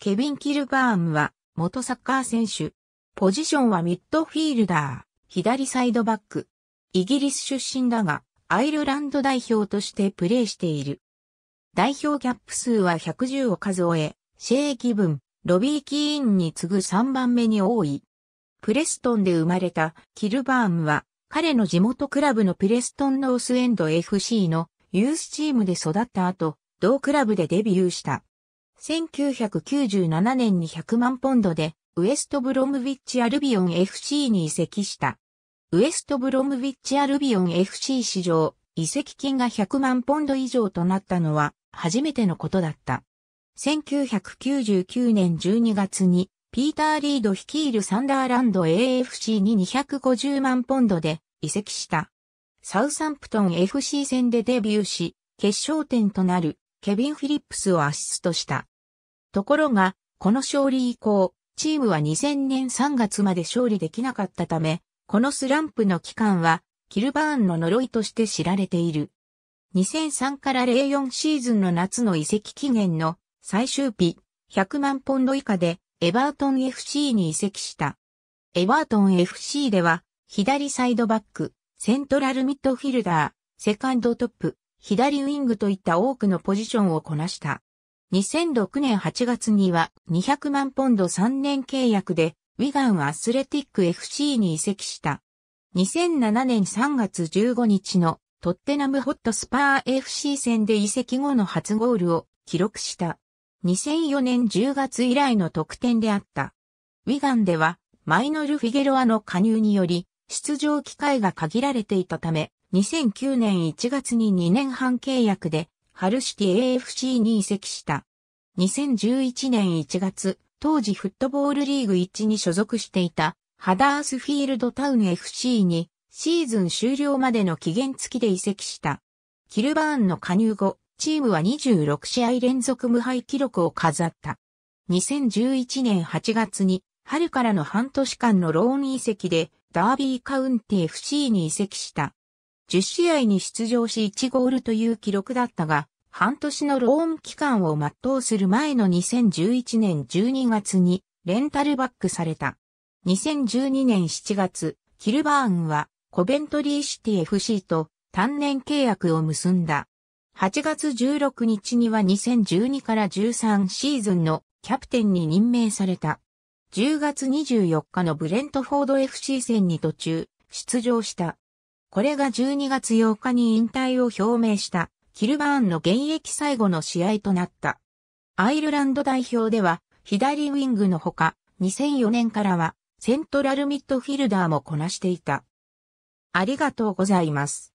ケビン・キルバーンは、元サッカー選手。ポジションはミッドフィールダー、左サイドバック。イギリス出身だが、アイルランド代表としてプレーしている。代表キャップ数は110を数え、シェ分、ギブン、ロビー・キーンに次ぐ3番目に多い。プレストンで生まれたキルバーンは、彼の地元クラブのプレストンノースエンド FC のユースチームで育った後、同クラブでデビューした。1997年に100万ポンドで、ウエストブロムウィッチアルビオン FC に移籍した。ウエストブロムウィッチアルビオン FC 史上、移籍金が100万ポンド以上となったのは、初めてのことだった。1999年12月に、ピーター・リード率いるサンダーランド AFC に250万ポンドで移籍した。サウサンプトン FC 戦でデビューし、決勝点となるケビン・フィリップスをアシストした。ところが、この勝利以降、チームは2000年3月まで勝利できなかったため、このスランプの期間は、キルバーンの呪いとして知られている。2003から04シーズンの夏の移籍期限の最終日、100万ポンド以下でエバートン FC に移籍した。エバートン FC では、左サイドバック、セントラルミッドフィルダー、セカンドトップ、左ウィングといった多くのポジションをこなした。2006年8月には200万ポンド3年契約でウィガンアスレティック FC に移籍した。2007年3月15日のトッテナムホットスパー FC 戦で移籍後の初ゴールを記録した。2004年10月以来の得点であった。ウィガンではマイノル・フィゲロアの加入により出場機会が限られていたため、2009年1月に2年半契約で、ハルシティ AFC に移籍した。2011年1月、当時フットボールリーグ1に所属していた、ハダースフィールドタウン FC に、シーズン終了までの期限付きで移籍した。キルバーンの加入後、チームは26試合連続無敗記録を飾った。2011年8月に、春からの半年間のローン移籍で、ダービーカウンティ FC に移籍した。10試合に出場し1ゴールという記録だったが、半年のローン期間を全うする前の2011年12月にレンタルバックされた。2012年7月、キルバーンはコベントリーシティ FC と単年契約を結んだ。8月16日には2012から13シーズンのキャプテンに任命された。10月24日のブレントフォード FC 戦に途中、出場した。これが12月8日に引退を表明した、キルバーンの現役最後の試合となった。アイルランド代表では、左ウィングのほか、2004年からは、セントラルミッドフィルダーもこなしていた。ありがとうございます。